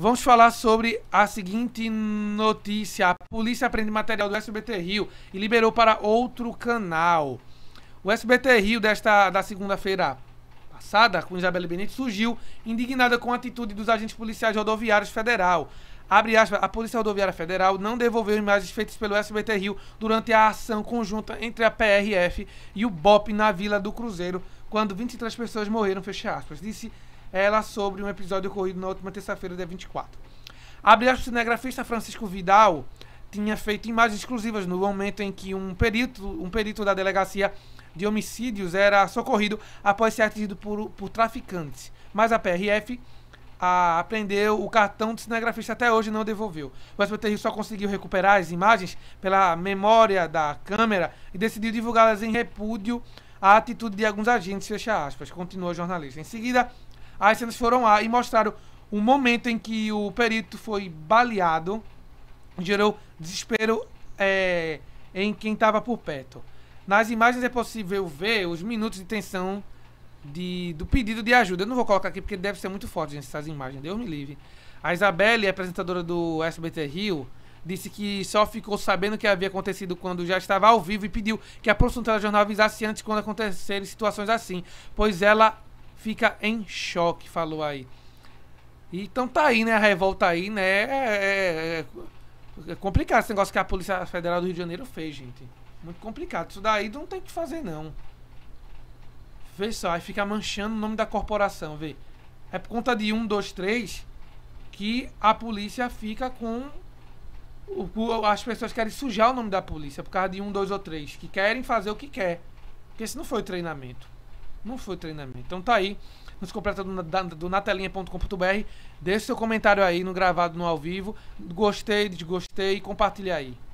Vamos falar sobre a seguinte notícia. A polícia aprende material do SBT Rio e liberou para outro canal. O SBT Rio desta da segunda-feira passada, com Isabelle Benito, surgiu indignada com a atitude dos agentes policiais rodoviários federal. Abre aspas, a Polícia Rodoviária Federal não devolveu imagens feitas pelo SBT Rio durante a ação conjunta entre a PRF e o BOP na Vila do Cruzeiro, quando 23 pessoas morreram, fecha aspas, disse ela sobre um episódio ocorrido na última terça-feira, dia 24. Abre aspas, o cinegrafista Francisco Vidal tinha feito imagens exclusivas no momento em que um perito, um perito da delegacia de homicídios era socorrido após ser atingido por, por traficantes. Mas a PRF apreendeu o cartão do cinegrafista até hoje não devolveu. O SBT Rio só conseguiu recuperar as imagens pela memória da câmera e decidiu divulgá-las em repúdio à atitude de alguns agentes, fecha aspas, continua o jornalista. Em seguida, as cenas foram lá e mostraram um momento em que o perito foi baleado, gerou desespero é, em quem estava por perto. Nas imagens é possível ver os minutos de tensão de, do pedido de ajuda. Eu não vou colocar aqui porque deve ser muito forte, essas imagens. Deus me livre. A Isabelle, apresentadora do SBT Rio, disse que só ficou sabendo o que havia acontecido quando já estava ao vivo e pediu que a produção do jornal avisasse antes quando acontecerem situações assim, pois ela fica em choque, falou aí. Então tá aí, né? A revolta aí, né? É, é, é, é complicado esse negócio que a Polícia Federal do Rio de Janeiro fez, gente. Muito complicado. Isso daí não tem que fazer, não. Vê só, aí fica manchando o nome da corporação, vê. É por conta de um, dois, três que a polícia fica com. O, as pessoas querem sujar o nome da polícia por causa de um, dois ou três, que querem fazer o que quer. Porque esse não foi o treinamento. Não foi treinamento. Então tá aí. Nos completa do, do natelinha.com.br. Deixe seu comentário aí no gravado no ao vivo. Gostei, desgostei. Compartilha aí.